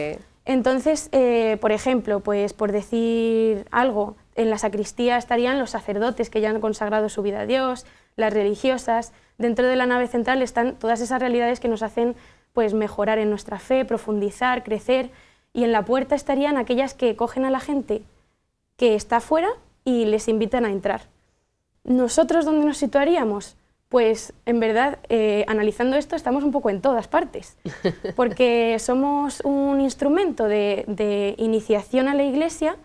S5: Entonces, eh, por ejemplo, pues por decir algo, en la sacristía estarían los sacerdotes que ya han consagrado su vida a Dios, las religiosas. Dentro de la nave central están todas esas realidades que nos hacen pues mejorar en nuestra fe, profundizar, crecer. Y en la puerta estarían aquellas que cogen a la gente que está fuera y les invitan a entrar. ¿Nosotros dónde nos situaríamos? Pues en verdad, eh, analizando esto, estamos un poco en todas partes, porque somos un instrumento de, iniciación a la Iglesia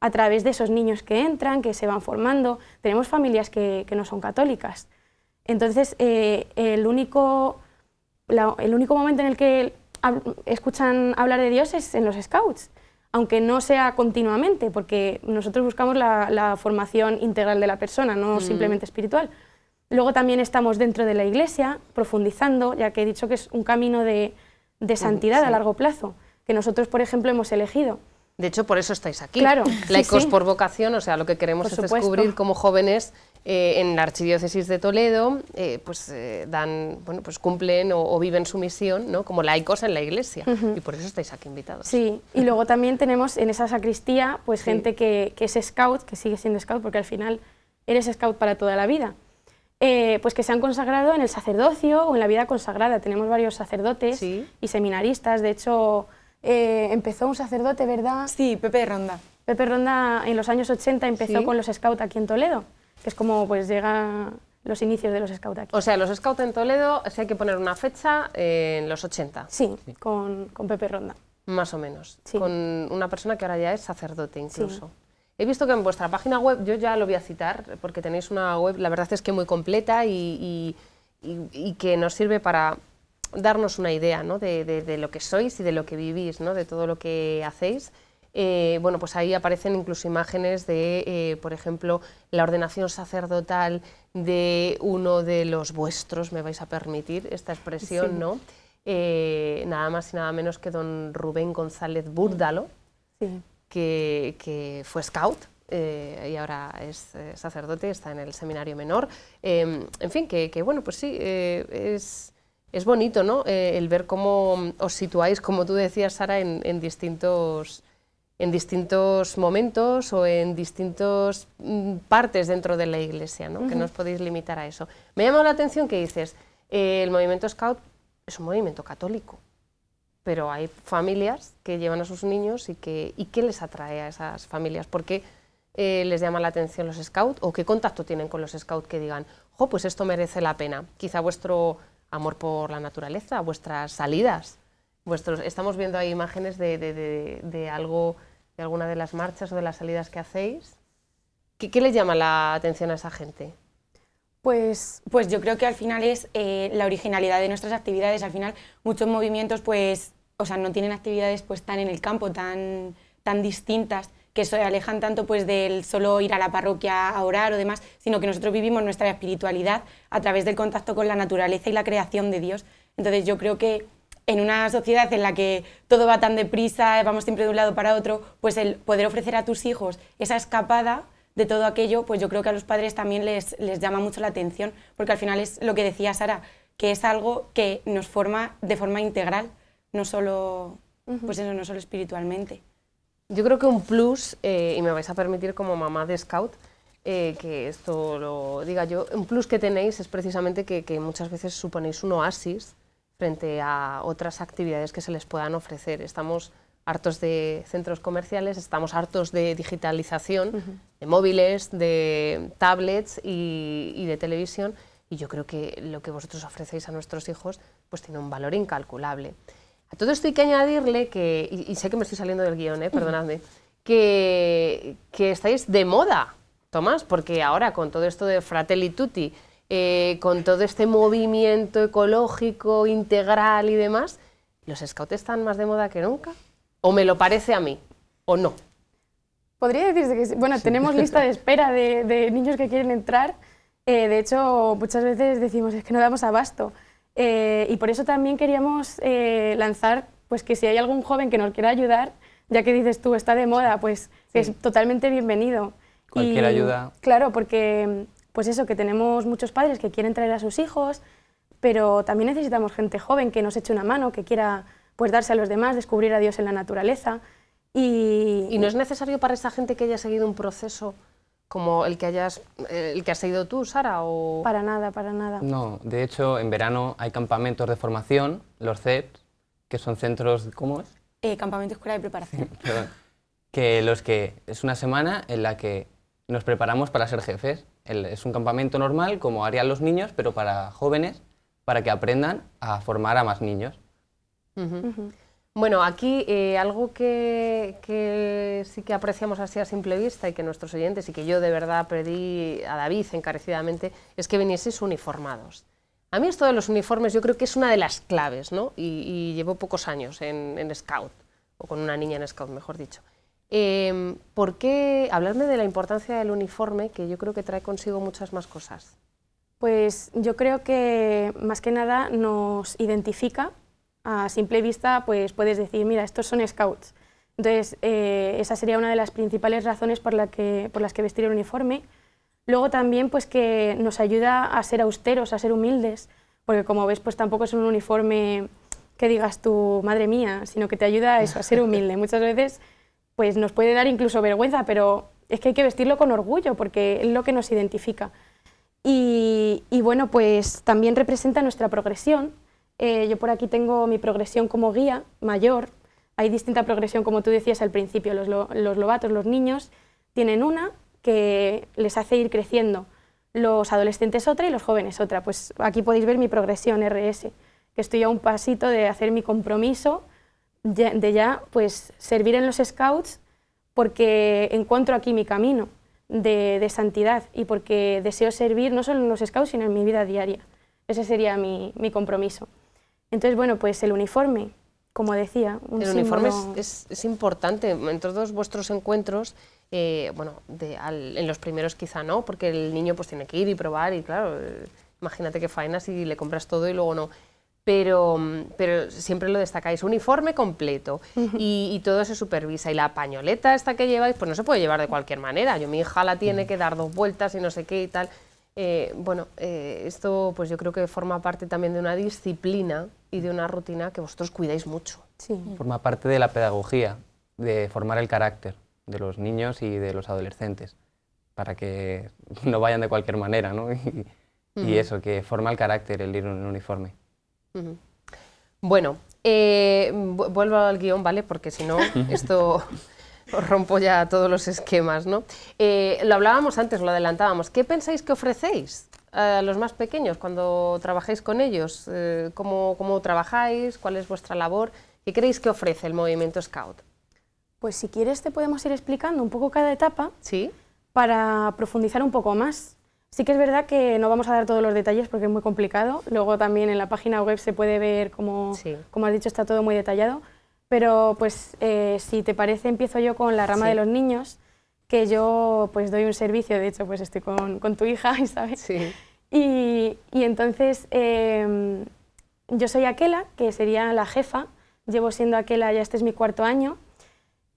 S5: a través de esos niños que entran, que se van formando. Tenemos familias que, no son católicas. Entonces, eh, el, único, el único momento en el que escuchan hablar de Dios es en los scouts aunque no sea continuamente, porque nosotros buscamos la, formación integral de la persona, no mm. simplemente espiritual. Luego también estamos dentro de la iglesia, profundizando, ya que he dicho que es un camino de, santidad a largo plazo, que nosotros, por ejemplo, hemos elegido.
S1: De hecho, por eso estáis aquí. Claro. Laicos por vocación, o sea, lo que queremos es descubrir como jóvenes eh, en la Archidiócesis de Toledo eh, pues, eh, dan, bueno, pues cumplen o, viven su misión ¿no? como laicos en la iglesia y por eso estáis aquí invitados. Sí,
S5: y luego también tenemos en esa sacristía pues gente que, es scout, que sigue siendo scout porque al final eres scout para toda la vida. pues que se han consagrado en el sacerdocio o en la vida consagrada. Tenemos varios sacerdotes y seminaristas. De hecho, empezó un sacerdote, ¿verdad? Sí, Pepe Ronda. Pepe Ronda en los años 80 empezó con los scouts aquí en Toledo es como pues llega los inicios de los scouts aquí.
S1: O sea, los scouts en Toledo, si hay que poner una fecha, eh, en los 80. Sí, Con, Pepe Ronda. Más o menos, con una persona que ahora ya es sacerdote incluso. He visto que en vuestra página web, yo ya lo voy a citar, porque tenéis una web, la verdad es que muy completa y, que nos sirve para darnos una idea ¿no? de, de, lo que sois y de lo que vivís, ¿no? de todo lo que hacéis. Eh, bueno, pues ahí aparecen incluso imágenes de, eh, por ejemplo, la ordenación sacerdotal de uno de los vuestros, me vais a permitir esta expresión, ¿no? Eh, nada más y nada menos que don Rubén González Búrdalo, que, fue scout. y ahora es sacerdote, está en el seminario menor. Em, en fin, que, bueno, pues sí, es, es bonito, ¿no? el ver cómo os situáis, como tú decías, Sara, en distintos en distintos momentos o en distintas mm, partes dentro de la iglesia, ¿no? que no os podéis limitar a eso. Me ha llamado la atención que dices, eh, el movimiento scout es un movimiento católico, pero hay familias que llevan a sus niños y, que, y qué les atrae a esas familias, por qué eh, les llama la atención los scouts o qué contacto tienen con los scouts que digan, jo, pues esto merece la pena, quizá vuestro amor por la naturaleza, vuestras salidas estamos viendo ahí imágenes de, algo, de alguna de las marchas o de las salidas que hacéis. ¿Qué, qué le llama la atención a esa gente?
S6: Pues, pues yo creo que al final es eh, la originalidad de nuestras actividades. Al final muchos movimientos pues, o sea, no tienen actividades pues tan en el campo, tan, tan distintas que se alejan tanto pues del solo ir a la parroquia a orar o demás, sino que nosotros vivimos nuestra espiritualidad a través del contacto con la naturaleza y la creación de Dios. Entonces yo creo que en una sociedad en la que todo va tan deprisa, vamos siempre de un lado para otro, pues el poder ofrecer a tus hijos esa escapada de todo aquello, pues yo creo que a los padres también les, les llama mucho la atención, porque al final es lo que decía Sara, que es algo que nos forma de forma integral,
S1: no solo, pues no solo espiritualmente. Yo creo que un plus, eh, y me vais a permitir como mamá de scout, eh, que esto lo diga yo, un plus que tenéis es precisamente que, que muchas veces suponéis un oasis frente a otras actividades que se les puedan ofrecer. Estamos hartos de centros comerciales, estamos hartos de digitalización, de móviles, de tablets y, de televisión, y yo creo que lo que vosotros ofrecéis a nuestros hijos pues tiene un valor incalculable. A todo esto hay que añadirle que, y, sé que me estoy saliendo del guión, ¿eh? perdonadme, que, que estáis de moda, Tomás, porque ahora con todo esto de Fratelli Tutti, eh, con todo este movimiento ecológico, integral y demás, ¿los scouts están más de moda que nunca? ¿O me lo parece a mí? ¿O no?
S5: Podría decirse que sí. Bueno, tenemos lista de espera de, niños que quieren entrar. Eh, de hecho, muchas veces decimos, es que no damos abasto. Eh, y por eso también queríamos lanzar, pues que si hay algún joven que nos quiera ayudar, ya que dices tú, está de moda, pues es totalmente bienvenido. Cualquier ayuda. Claro, porque pues eso, que tenemos muchos padres que quieren traer a sus hijos, pero también necesitamos gente joven que nos eche una mano, que quiera pues darse a los demás, descubrir a Dios en la naturaleza. Y, no es necesario para esa gente
S1: que haya seguido un proceso como el que hayas el que has seguido tú, Sara, o para nada, para nada.
S7: No, de hecho, en verano hay campamentos de formación, los Cet, que son centros, ¿cómo es?
S6: Eh, campamento escuela de preparación.
S7: Que los que es una semana en la que nos preparamos para ser jefes es un campamento normal, como harían los niños, pero para jóvenes, para que aprendan a formar a más niños.
S1: Bueno, aquí eh, algo que, sí que apreciamos así a simple vista y que nuestros oyentes y que yo de verdad pedí a David encarecidamente es que vinieseis uniformados. A mí esto de los uniformes yo creo que es una de las claves, ¿no? Y, llevo pocos años en Scout, o con una niña en Scout, mejor dicho. Em, ¿Por qué hablarme de la importancia del uniforme, que yo creo que trae consigo muchas más cosas?
S5: Pues yo creo que más que nada nos identifica. A simple vista, pues puedes decir, mira, estos son scouts. Entonces, eh, esa sería una de las principales razones por, que, por las que vestir el uniforme. Luego también, pues que nos ayuda a ser austeros, a ser humildes, porque como ves, pues tampoco es un uniforme que digas tú, madre mía, sino que te ayuda eso, a ser humilde. Muchas veces pues nos puede dar incluso vergüenza, pero es que hay que vestirlo con orgullo porque es lo que nos identifica. Y, bueno, pues también representa nuestra progresión. Eh, yo por aquí tengo mi progresión como guía mayor. Hay distinta progresión, como tú decías al principio. Los, los lobatos, los niños, tienen una que les hace ir creciendo. Los adolescentes otra y los jóvenes otra. Pues aquí podéis ver mi progresión RS, que estoy a un pasito de hacer mi compromiso de ya pues servir en los scouts porque encuentro aquí mi camino de, santidad y porque deseo servir no solo en los scouts sino en mi vida diaria. Ese sería mi, compromiso. Entonces, bueno, pues el uniforme, como decía, un El uniforme
S1: es, importante en todos vuestros encuentros, eh, bueno, en los primeros quizá no, porque el niño pues tiene que ir y probar y claro, eh, imagínate que faenas y le compras todo y luego no pero, pero siempre lo destacáis, uniforme completo y, todo se supervisa. Y la pañoleta esta que lleváis, pues no se puede llevar de cualquier manera. Yo mi hija la tiene que dar dos vueltas y no sé qué y tal. Eh, bueno, eh, esto pues yo creo que forma parte también de una disciplina y de una rutina que vosotros cuidáis mucho. Sí. Forma
S7: parte de la pedagogía, de formar el carácter de los niños y de los adolescentes, para que no vayan de cualquier manera, ¿no? Y, y eso, que forma el carácter el ir en un uniforme.
S1: Bueno, eh, vuelvo al guión, ¿vale? Porque si no, esto rompo ya todos los esquemas, ¿no? Eh, lo hablábamos antes, lo adelantábamos. ¿Qué pensáis que ofrecéis a los más pequeños cuando trabajáis con ellos? Eh, ¿cómo, ¿Cómo trabajáis? ¿Cuál es vuestra labor? ¿Qué creéis que ofrece el movimiento Scout?
S5: Pues si quieres te podemos ir explicando un poco cada etapa ¿Sí? para profundizar un poco más. Sí que es verdad que no vamos a dar todos los detalles porque es muy complicado. Luego también en la página web se puede ver, como, como has dicho, está todo muy detallado. Pero pues eh, si te parece empiezo yo con la rama de los niños, que yo pues doy un servicio, de hecho pues estoy con, con tu hija, Isabel. Sí. Y, y entonces em, yo soy Aquela, que sería la jefa, llevo siendo Aquela ya este es mi cuarto año.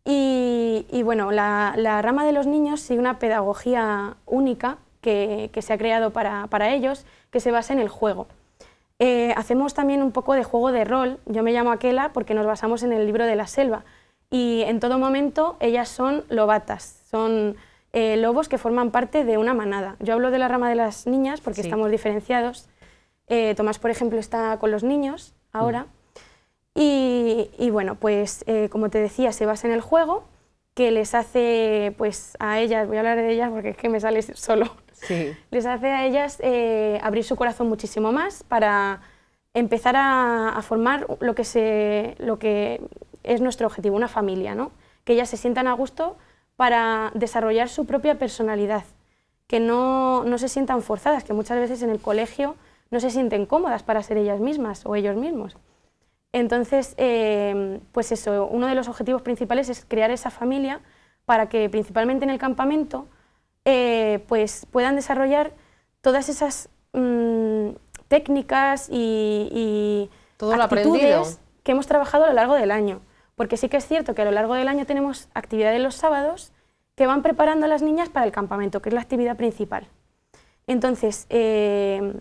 S5: Y, y bueno, la, la, rama de los niños sigue una pedagogía única que, se ha creado para, ellos, que se basa en el juego. Eh, hacemos también un poco de juego de rol. Yo me llamo Aquela porque nos basamos en el libro de la selva. Y en todo momento ellas son lobatas, son eh, lobos que forman parte de una manada. Yo hablo de la rama de las niñas porque estamos diferenciados. Eh, Tomás, por ejemplo, está con los niños ahora. Mm. Y, bueno, pues como te decía, se basa en el juego que les hace pues a ellas, voy a hablar de ellas porque es que me sale solo, les hace a ellas eh, abrir su corazón muchísimo más para empezar a, formar lo que, es nuestro objetivo, una familia, que ellas se sientan a gusto para desarrollar su propia personalidad, que no, se sientan forzadas, que muchas veces en el colegio no se sienten cómodas para ser ellas mismas o ellos mismos. Entonces, eh, pues eso, uno de los objetivos principales es crear esa familia para que principalmente en el campamento eh, pues puedan desarrollar todas esas mm, técnicas y, y que hemos trabajado a lo largo del año. Porque sí que es cierto que a lo largo del año tenemos actividades los sábados que van preparando a las niñas para el campamento, que es la actividad principal. Entonces, eh,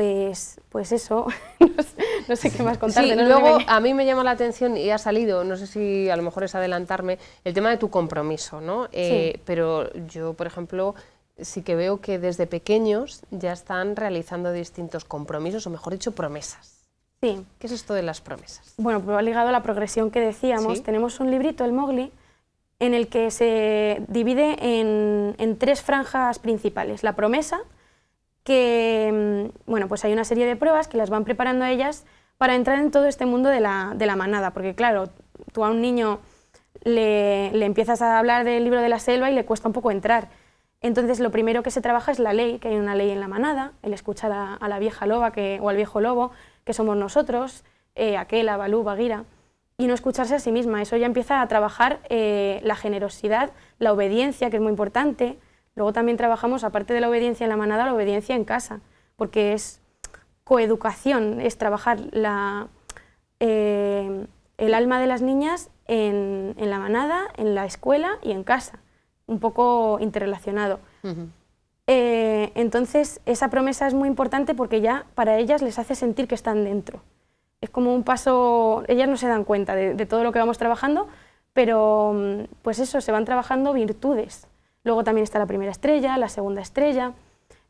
S5: pues, pues, eso, no, sé qué más contarte. Sí, luego a
S1: mí me llama la atención y ha salido, no sé si a lo mejor es adelantarme, el tema de tu compromiso, ¿no? Eh, pero yo, por ejemplo, sí que veo que desde pequeños ya están realizando distintos compromisos, o mejor dicho, promesas. Sí. ¿Qué es esto de las promesas?
S5: Bueno, pues va ligado a la progresión que decíamos. Tenemos un librito, el Mowgli, en el que se divide en tres franjas principales. La promesa, que, mm, bueno, pues hay una serie de pruebas que las van preparando a ellas para entrar en todo este mundo de la, manada, porque claro, tú a un niño le, empiezas a hablar del libro de la selva y le cuesta un poco entrar. Entonces lo primero que se trabaja es la ley, que hay una ley en la manada, el escuchar a, la vieja loba o al viejo lobo, que somos nosotros, eh, Aquela, Balú, Bagira, y no escucharse a sí misma. Eso ya empieza a trabajar eh, la generosidad, la obediencia, que es muy importante, Luego también trabajamos, aparte de la obediencia en la manada, la obediencia en casa, porque es coeducación, es trabajar eh, el alma de las niñas en, la manada, en la escuela y en casa, un poco interrelacionado. Eh, entonces, esa promesa es muy importante porque ya para ellas les hace sentir que están dentro. Es como un paso, ellas no se dan cuenta de todo lo que vamos trabajando, pero mm, pues eso, se van trabajando virtudes Luego también está la primera estrella, la segunda estrella.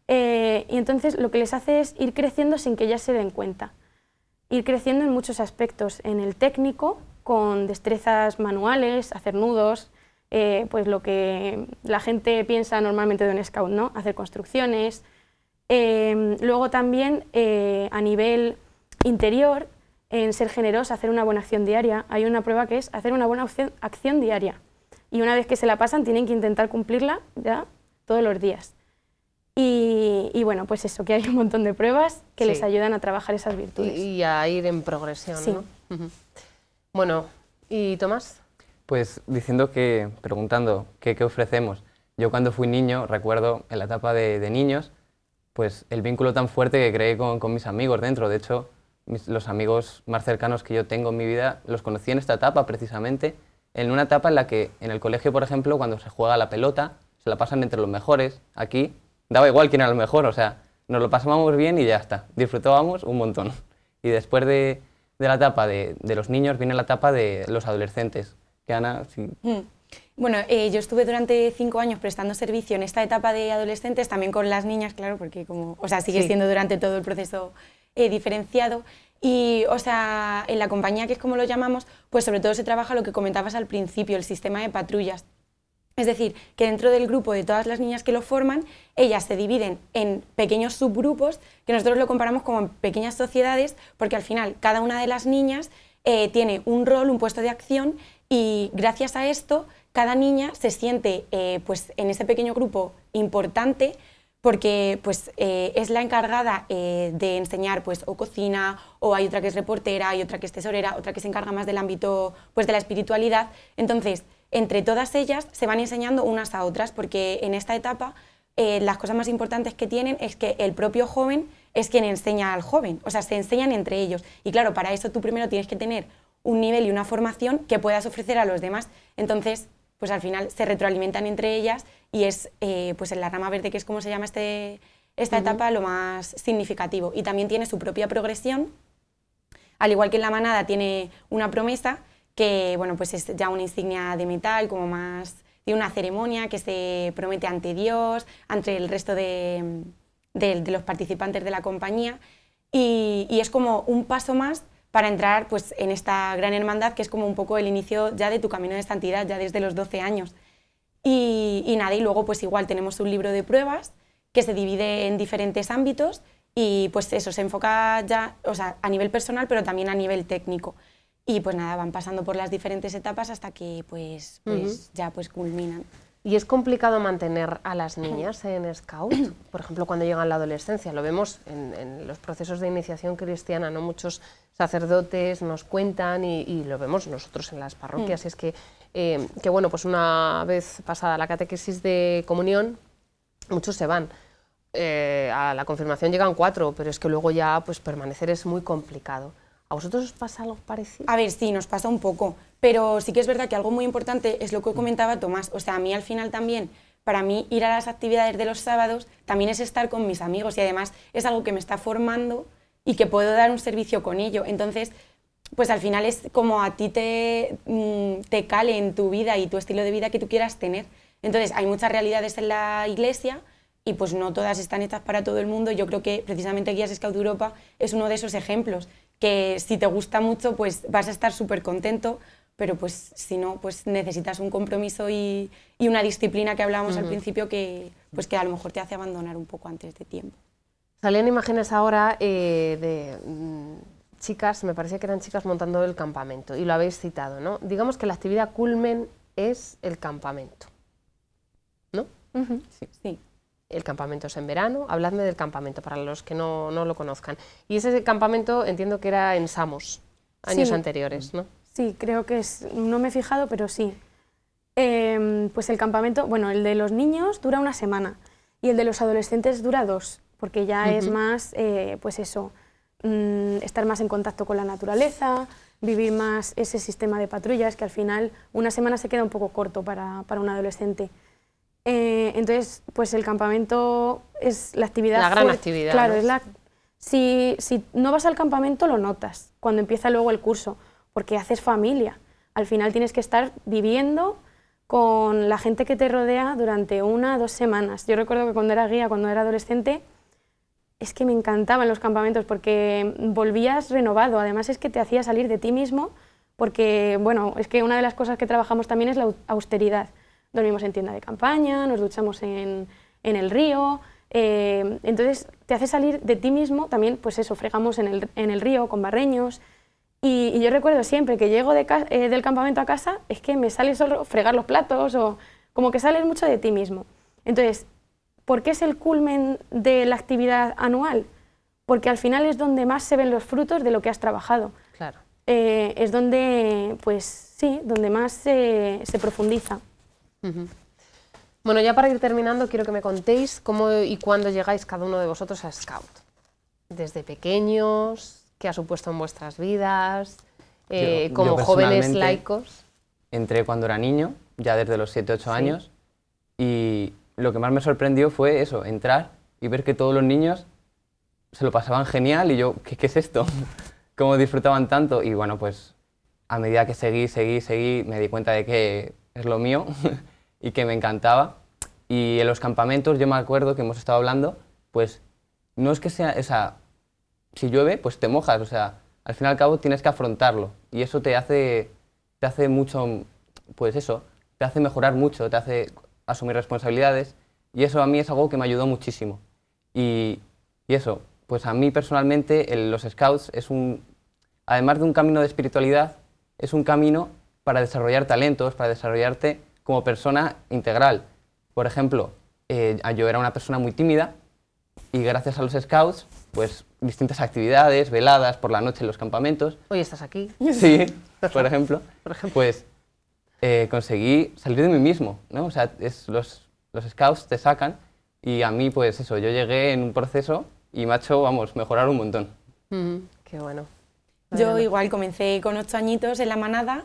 S5: Eh, y entonces lo que les hace es ir creciendo sin que ya se den cuenta. Ir creciendo en muchos aspectos, en el técnico, con destrezas manuales, hacer nudos, eh, pues lo que la gente piensa normalmente de un scout, ¿no? Hacer construcciones. Eh, luego también a nivel interior, en ser generoso hacer una buena acción diaria. Hay una prueba que es hacer una buena acción diaria y una vez que se la pasan tienen que intentar cumplirla ya todos los días. Y, bueno, pues eso, que hay
S1: un montón de pruebas que les ayudan a trabajar esas virtudes. Y, a ir en progresión, Bueno, ¿y Tomás?
S7: Pues diciendo que, preguntando, ¿qué, ofrecemos? Yo cuando fui niño, recuerdo en la etapa de, niños, pues el vínculo tan fuerte que creé con, mis amigos dentro. De hecho, los amigos más cercanos que yo tengo en mi vida los conocí en esta etapa precisamente en una etapa en la que en el colegio, por ejemplo, cuando se juega la pelota, se la pasan entre los mejores. Aquí daba igual quién era el mejor, o sea, nos lo pasábamos bien y ya está. Disfrutábamos un montón. Y después de, de la etapa de, de, los niños viene la etapa de los adolescentes. Que Ana,
S6: mm. Bueno, eh, yo estuve durante cinco años prestando servicio en esta etapa de adolescentes, también con las niñas, claro, porque como, o sea, sigue siendo durante todo el proceso eh, diferenciado. Y, o sea, en la compañía, que es como lo llamamos, pues sobre todo se trabaja lo que comentabas al principio, el sistema de patrullas. Es decir, que dentro del grupo de todas las niñas que lo forman, ellas se dividen en pequeños subgrupos, que nosotros lo comparamos como pequeñas sociedades, porque al final cada una de las niñas eh, tiene un rol, un puesto de acción, y gracias a esto, cada niña se siente eh, pues, en ese pequeño grupo importante porque pues, eh, es la encargada eh, de enseñar pues, o cocina, o hay otra que es reportera, hay otra que es tesorera, otra que se encarga más del ámbito pues, de la espiritualidad. Entonces, entre todas ellas se van enseñando unas a otras, porque en esta etapa eh, las cosas más importantes que tienen es que el propio joven es quien enseña al joven, o sea, se enseñan entre ellos. Y claro, para eso tú primero tienes que tener un nivel y una formación que puedas ofrecer a los demás. Entonces, pues al final se retroalimentan entre ellas y es eh, pues en la rama verde, que es como se llama este, esta etapa, lo más significativo. Y también tiene su propia progresión, al igual que en la manada tiene una promesa, que bueno, pues es ya una insignia de metal, como más de una ceremonia que se promete ante Dios, ante el resto de, los participantes de la compañía. y, es como un paso más para entrar pues, en esta gran hermandad que es como un poco el inicio ya de tu camino de entidad ya desde los 12 años. Y, nada, y luego pues igual tenemos un libro de pruebas que se divide en diferentes ámbitos y pues eso se enfoca ya o sea, a nivel personal pero también a nivel técnico. Y pues nada, van pasando por las diferentes etapas hasta que pues, pues ya pues culminan.
S1: ¿Y es complicado mantener a las niñas en Scout? Por ejemplo, cuando llegan a la adolescencia, lo vemos en, en, los procesos de iniciación cristiana, no muchos sacerdotes nos cuentan y, lo vemos nosotros en las parroquias. Mm. Es que, eh, que, bueno, pues una vez pasada la catequesis de comunión, muchos se van. Eh, a la confirmación llegan cuatro, pero es que luego ya pues permanecer es muy complicado. ¿A vosotros os pasa algo parecido? A
S6: ver, sí, nos pasa un poco, pero sí que es verdad que algo muy importante es lo que comentaba Tomás. O sea, a mí al final también, para mí ir a las actividades de los sábados también es estar con mis amigos y además es algo que me está formando y que puedo dar un servicio con ello. Entonces, pues al final es como a ti te, mm, te cale en tu vida y tu estilo de vida que tú quieras tener. Entonces, hay muchas realidades en la iglesia y pues no todas están hechas para todo el mundo. Yo creo que precisamente Guías Scout Europa es uno de esos ejemplos, que si te gusta mucho, pues vas a estar súper contento, pero pues si no, pues necesitas un compromiso y, una disciplina que hablábamos al principio que, pues que a lo mejor te hace abandonar un poco antes de tiempo.
S1: Salían imágenes ahora eh, de mm, chicas, me parecía que eran chicas montando el campamento, y lo habéis citado, ¿no? Digamos que la actividad culmen es el campamento, ¿no? sí. El campamento es en verano, habladme del campamento para los que no, lo conozcan. Y ese campamento entiendo que era en Samos, años anteriores, ¿no?
S5: Sí, creo que es, no me he fijado, pero sí. Em, pues el campamento, bueno, el de los niños dura una semana y el de los adolescentes dura dos porque ya es más, eh, pues eso, mm, estar más en contacto con la naturaleza, vivir más ese sistema de patrullas, que al final una semana se queda un poco corto para, para un adolescente. Eh, entonces, pues el campamento es la actividad... La gran actividad. Claro, es la... Si, si no vas al campamento lo notas cuando empieza luego el curso, porque haces familia. Al final tienes que estar viviendo con la gente que te rodea durante una o dos semanas. Yo recuerdo que cuando era guía, cuando era adolescente, es que me encantaban los campamentos porque volvías renovado, además es que te hacía salir de ti mismo, porque, bueno, es que una de las cosas que trabajamos también es la austeridad. Dormimos en tienda de campaña, nos duchamos en, el río, eh, entonces te hace salir de ti mismo, también pues eso, fregamos en el, río con barreños, y, yo recuerdo siempre que llego eh, del campamento a casa, es que me sale solo fregar los platos o como que sales mucho de ti mismo. Entonces, ¿Por es el culmen de la actividad anual? Porque al final es donde más se ven los frutos de lo que has trabajado. Claro. Eh, es
S1: donde, pues sí, donde más se profundiza. Bueno, ya para ir terminando, quiero que me contéis cómo y cuándo llegáis cada uno de vosotros a Scout. Desde pequeños, qué ha supuesto en vuestras vidas, eh, como jóvenes laicos.
S7: Entré cuando era niño, ya desde los 7-8 años, y lo que más me sorprendió fue eso, entrar y ver que todos los niños se lo pasaban genial y yo, ¿qué, es esto? ¿Cómo disfrutaban tanto? Y bueno, pues a medida que seguí, seguí, seguí, me di cuenta de que es lo mío y que me encantaba. Y en los campamentos, yo me acuerdo que hemos estado hablando, pues no es que sea, o sea, si llueve, pues te mojas, o sea, al fin y al cabo tienes que afrontarlo y eso te hace, te hace mucho, pues eso, te hace mejorar mucho, te hace asumir responsabilidades y eso a mí es algo que me ayudó muchísimo. Y, eso, pues a mí personalmente los scouts es un, además de un camino de espiritualidad, es un camino para desarrollar talentos, para desarrollarte como persona integral. Por ejemplo, eh, yo era una persona muy tímida y gracias a los scouts, pues distintas actividades, veladas por la noche en los campamentos.
S1: Hoy estás aquí. Sí,
S7: por ejemplo. por ejemplo. Pues eh, conseguí salir de mí mismo, ¿no? O sea, es, los, los scouts te sacan y a mí, pues eso, yo llegué en un proceso y me ha hecho, vamos, mejorar un montón.
S1: Qué bueno. Yo
S6: igual comencé con ocho añitos en la manada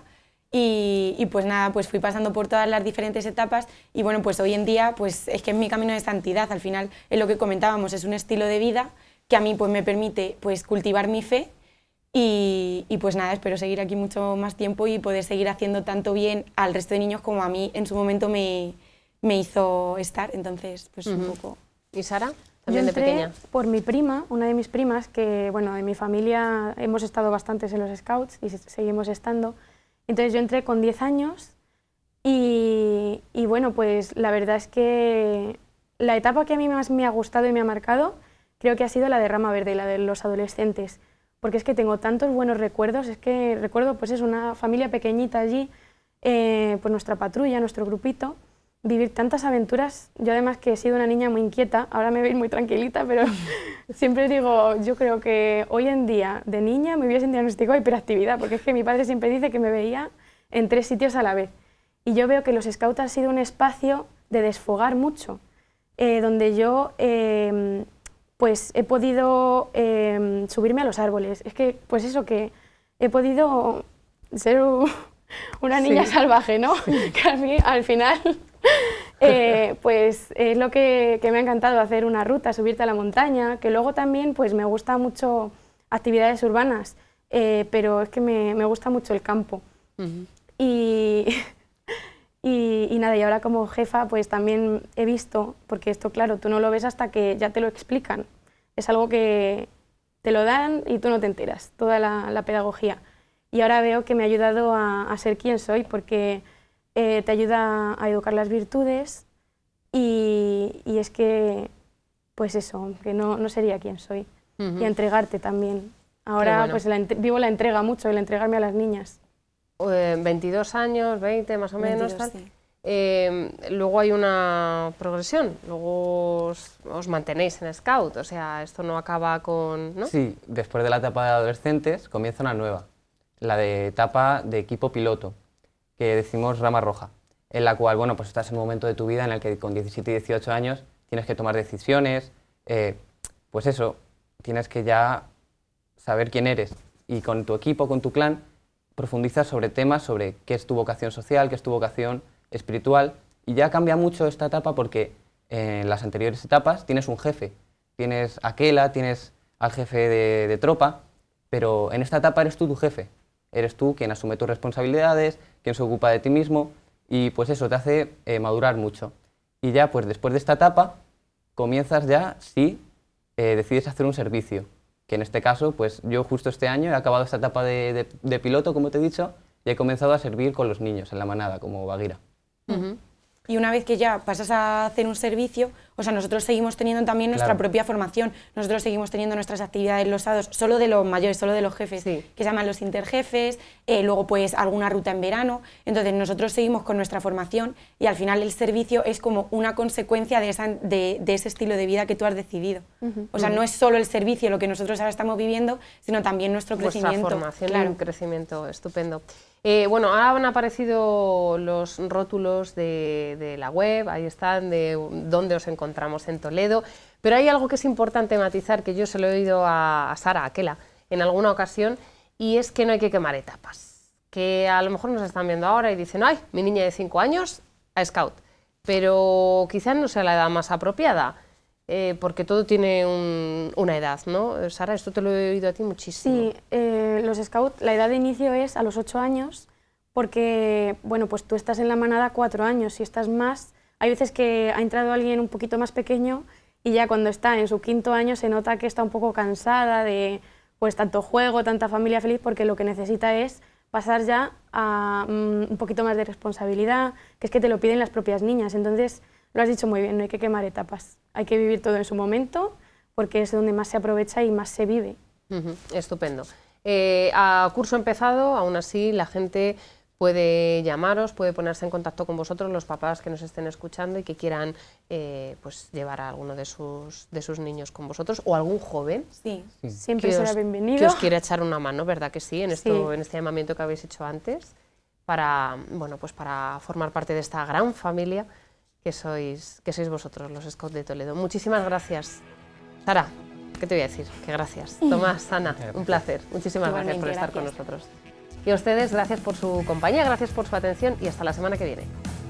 S6: y, y, pues nada, pues fui pasando por todas las diferentes etapas y bueno, pues hoy en día pues es que es mi camino de santidad, al final es lo que comentábamos, es un estilo de vida que a mí pues me permite pues cultivar mi fe y, pues nada, espero seguir aquí mucho más tiempo y poder seguir haciendo tanto bien al resto de niños como a mí en su momento me, me hizo estar. Entonces, pues un poco. ¿Y Sara? También Yo entré de pequeña.
S5: Por mi prima, una de mis primas, que bueno, de mi familia hemos estado bastantes en los scouts y seguimos estando. Entonces yo entré con 10 años y, y bueno, pues la verdad es que la etapa que a mí más me ha gustado y me ha marcado creo que ha sido la de Rama Verde, la de los adolescentes porque es que tengo tantos buenos recuerdos, es que recuerdo pues es una familia pequeñita allí, eh, pues nuestra patrulla, nuestro grupito, vivir tantas aventuras. Yo además que he sido una niña muy inquieta, ahora me veis muy tranquilita, pero siempre digo, yo creo que hoy en día de niña me hubiesen diagnosticado hiperactividad, porque es que mi padre siempre dice que me veía en tres sitios a la vez. Y yo veo que los scouts ha sido un espacio de desfogar mucho, eh, donde yo eh, pues he podido em, subirme a los árboles. Es que, pues eso que he podido ser una niña salvaje, ¿no? Que al, final, eh, pues es lo que, me ha encantado, hacer una ruta, subirte a la montaña, que luego también, pues me gusta mucho actividades urbanas, eh, pero es que me, gusta mucho el campo. Y y, nada, y ahora como jefa pues también he visto, porque esto claro, tú no lo ves hasta que ya te lo explican. Es algo que te lo dan y tú no te enteras, toda la, pedagogía. Y ahora veo que me ha ayudado a, ser quien soy, porque eh, te ayuda a educar las virtudes y, es que, pues eso, que no, sería quien soy.
S1: Y a entregarte también. Ahora pues vivo la entrega mucho, el entregarme a las niñas. 22 eh, años, 20 más o menos, em, luego hay una progresión, luego os, mantenéis en scout, o sea, esto no acaba con... Sí,
S7: después de la etapa de adolescentes comienza una nueva, la de etapa de equipo piloto, que decimos rama roja, en la cual, bueno, pues estás en un momento de tu vida en el que con 17 y 18 años tienes que tomar decisiones, eh, pues eso, tienes que ya saber quién eres y con tu equipo, con tu clan, profundizas sobre temas, sobre qué es tu vocación social, qué es tu vocación espiritual. Y ya cambia mucho esta etapa porque eh, en las anteriores etapas tienes un jefe, tienes aquela, tienes al jefe de, tropa, pero en esta etapa eres tú tu jefe, eres tú quien asume tus responsabilidades, quien se ocupa de ti mismo y pues eso te hace eh, madurar mucho. Y ya pues después de esta etapa comienzas ya si eh, decides hacer un servicio, que en este caso, pues yo justo este año he acabado esta etapa de, piloto, como te he dicho, y he comenzado a servir con los niños en la manada, como Baguira.
S6: Y una vez que ya pasas a hacer un servicio, o sea, nosotros seguimos teniendo también nuestra propia formación, nosotros seguimos teniendo nuestras actividades los solo de los mayores, solo de los jefes, que se llaman los interjefes, eh, luego pues alguna ruta en verano. Entonces nosotros seguimos con nuestra formación y al final el servicio es como una consecuencia de, ese estilo de vida que tú has decidido. O sea, no es solo el servicio lo que nosotros ahora estamos viviendo, sino también nuestro crecimiento. crecimiento. formación claro. un
S1: crecimiento estupendo. Eh, bueno, ahora han aparecido los rótulos de, la web, ahí están, de dónde os encontráis encontramos en Toledo. Pero hay algo que es importante matizar, que yo se lo he oído a, a Sara en alguna ocasión, y es que no hay que quemar etapas. Que a lo mejor nos están viendo ahora y dicen, ay, mi niña de 5 años a Scout, pero quizás no sea la edad más apropiada. Eh, porque todo tiene una edad, ¿no? Sara, esto te lo he oído a ti muchísimo. Sí, eh, los scouts, la edad de inicio es a los 8
S5: años, porque, bueno, pues tú estás en la manada 4 años, si estás más, hay veces que ha entrado alguien un poquito más pequeño y ya cuando está en su quinto año se nota que está un poco cansada de pues tanto juego, tanta familia feliz, porque lo que necesita es pasar ya a mm, un poquito más de responsabilidad, que es que te lo piden las propias niñas. Entonces, lo has dicho muy bien, no hay que quemar etapas, hay que vivir todo en su momento, porque es donde más se aprovecha y más se vive.
S1: estupendo. Eh, a curso empezado, aún así, la gente puede llamaros, puede ponerse en contacto con vosotros, los papás que nos estén escuchando y que quieran eh, pues llevar a alguno de sus, de sus niños con vosotros o algún joven. Sí, siempre será bienvenido. Que os quiera echar una mano, ¿verdad que sí? En, esto, en este llamamiento que habéis hecho antes para, bueno, pues para formar parte de esta gran familia que sois, que sois vosotros, los Scouts de Toledo. Muchísimas gracias. Sara, ¿qué te voy a decir? Que gracias. Tomás, Ana, un placer. Muchísimas gracias por estar con nosotros. Y a ustedes, gracias por su compañía, gracias por su atención y hasta la semana que viene.